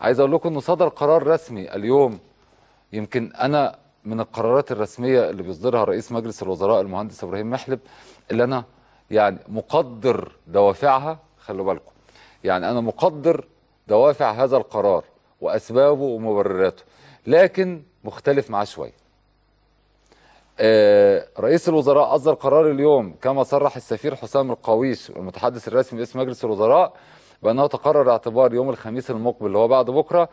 عايز اقول لكم انه صدر قرار رسمي اليوم يمكن انا من القرارات الرسميه اللي بيصدرها رئيس مجلس الوزراء المهندس ابراهيم محلب اللي انا يعني مقدر دوافعها خلوا بالكم يعني انا مقدر دوافع هذا القرار واسبابه ومبرراته لكن مختلف معاه شويه آه، رئيس الوزراء أصدر قرار اليوم كما صرح السفير حسام القويش المتحدث الرسمي باسم مجلس الوزراء بأنه تقرر اعتبار يوم الخميس المقبل اللي هو بعد بكرة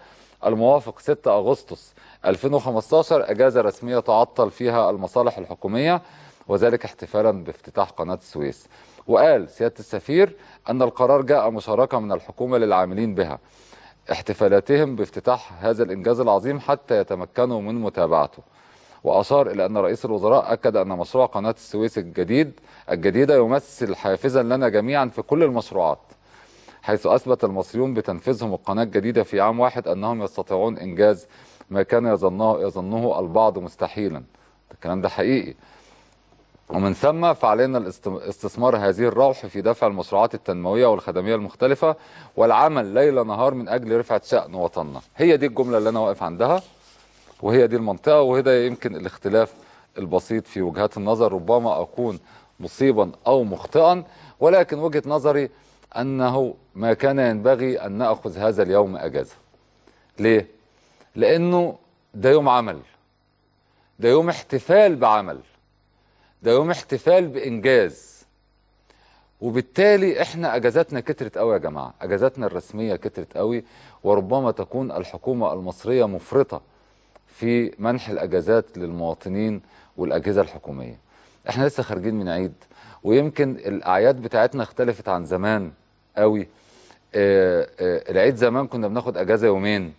الموافق 6 أغسطس 2015 أجازة رسمية تعطل فيها المصالح الحكومية وذلك احتفالا بافتتاح قناة السويس وقال سيادة السفير أن القرار جاء مشاركة من الحكومة للعاملين بها احتفالاتهم بافتتاح هذا الإنجاز العظيم حتى يتمكنوا من متابعته وأشار إلى أن رئيس الوزراء أكد أن مشروع قناة السويس الجديد الجديدة يمثل حافزا لنا جميعا في كل المشروعات حيث أثبت المصريون بتنفيذهم القناة الجديدة في عام واحد أنهم يستطيعون إنجاز ما كان يظنه, يظنه البعض مستحيلا الكلام ده حقيقي ومن ثم فعلينا استثمار هذه الروح في دفع المشروعات التنموية والخدمية المختلفة والعمل ليل نهار من أجل رفعة شأن وطننا هي دي الجملة اللي أنا واقف عندها وهي دي المنطقة وهذا يمكن الاختلاف البسيط في وجهات النظر ربما أكون مصيبا أو مخطئا ولكن وجهة نظري أنه ما كان ينبغي أن نأخذ هذا اليوم أجازة ليه؟ لأنه ده يوم عمل ده يوم احتفال بعمل ده يوم احتفال بإنجاز وبالتالي احنا اجازاتنا كترت قوي يا جماعه اجازاتنا الرسميه كترت قوي وربما تكون الحكومه المصريه مفرطه في منح الاجازات للمواطنين والاجهزه الحكوميه احنا لسه خارجين من عيد ويمكن الاعياد بتاعتنا اختلفت عن زمان قوي آآ آه، آه، العيد زمان كنا بناخد اجازه يومين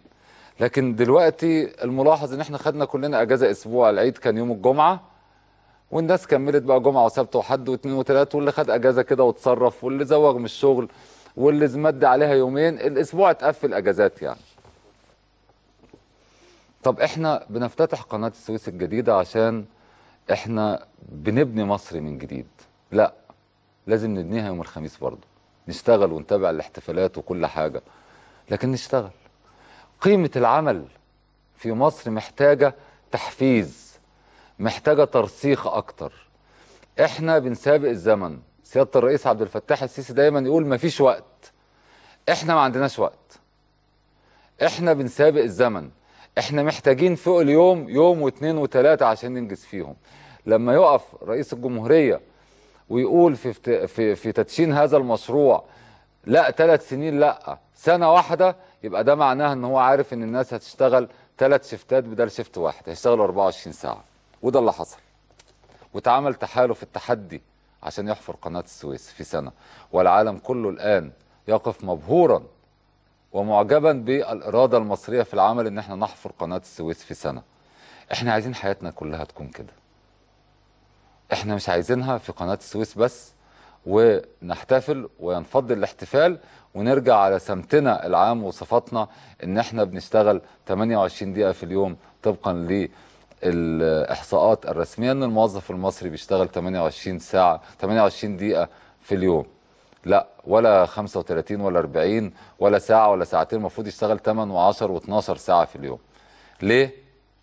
لكن دلوقتي الملاحظ ان احنا خدنا كلنا اجازه اسبوع العيد كان يوم الجمعه والناس كملت بقى جمعه وسبت وحد واثنين وثلاث واللي خد اجازه كده وتصرف واللي زوغ من الشغل واللي زمد عليها يومين الاسبوع اتقفل اجازات يعني طب احنا بنفتتح قناة السويس الجديدة عشان احنا بنبني مصر من جديد لا لازم نبنيها يوم الخميس برضه نشتغل ونتابع الاحتفالات وكل حاجة لكن نشتغل قيمة العمل في مصر محتاجة تحفيز محتاجة ترسيخ أكتر احنا بنسابق الزمن سيادة الرئيس عبد الفتاح السيسي دايما يقول مفيش وقت احنا ما عندناش وقت احنا بنسابق الزمن احنا محتاجين فوق اليوم يوم واثنين وثلاثة عشان ننجز فيهم لما يقف رئيس الجمهورية ويقول في, في, في تدشين هذا المشروع لا ثلاث سنين لا سنة واحدة يبقى ده معناها ان هو عارف ان الناس هتشتغل ثلاث شفتات بدل شفت واحد هيشتغلوا 24 ساعة وده اللي حصل واتعمل تحالف التحدي عشان يحفر قناة السويس في سنة والعالم كله الآن يقف مبهوراً ومعجبا بالاراده المصريه في العمل ان احنا نحفر قناه السويس في سنه احنا عايزين حياتنا كلها تكون كده احنا مش عايزينها في قناه السويس بس ونحتفل وينفض الاحتفال ونرجع على سمتنا العام وصفاتنا ان احنا بنشتغل 28 دقيقه في اليوم طبقا للاحصاءات الرسميه ان الموظف المصري بيشتغل 28 ساعه 28 دقيقه في اليوم لا ولا 35 ولا 40 ولا ساعة ولا ساعتين المفروض يشتغل 8 و10 و12 ساعة في اليوم ليه؟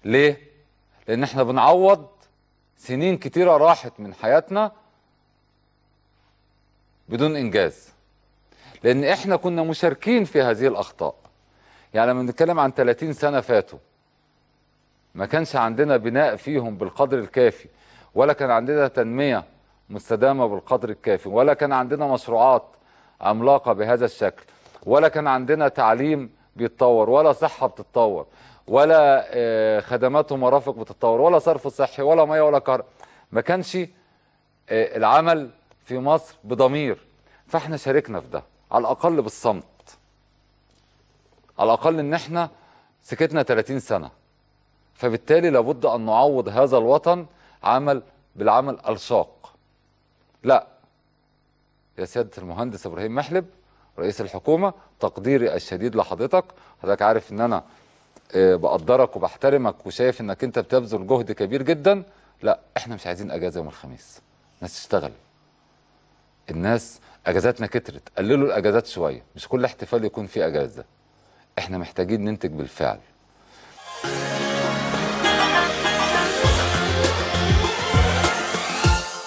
ليه؟ لأن احنا بنعوض سنين كتيرة راحت من حياتنا بدون إنجاز لأن احنا كنا مشاركين في هذه الأخطاء يعني لما بنتكلم عن 30 سنة فاتوا ما كانش عندنا بناء فيهم بالقدر الكافي ولا كان عندنا تنمية مستدامه بالقدر الكافي ولا كان عندنا مشروعات عملاقه بهذا الشكل ولا كان عندنا تعليم بيتطور ولا صحه بتتطور ولا آه، خدمات ومرافق بتتطور ولا صرف صحي ولا ميه ولا كهرباء ما كانش آه، العمل في مصر بضمير فاحنا شاركنا في ده على الاقل بالصمت على الاقل ان احنا سكتنا 30 سنه فبالتالي لابد ان نعوض هذا الوطن عمل بالعمل الشاق لا يا سيادة المهندس إبراهيم محلب رئيس الحكومة تقديري الشديد لحضرتك حضرتك عارف إن أنا آه، بقدرك وبحترمك وشايف إنك أنت بتبذل جهد كبير جدا لا إحنا مش عايزين أجازة يوم الخميس الناس تشتغل الناس اجازاتنا كترت قللوا الاجازات شويه مش كل احتفال يكون فيه اجازه احنا محتاجين ننتج بالفعل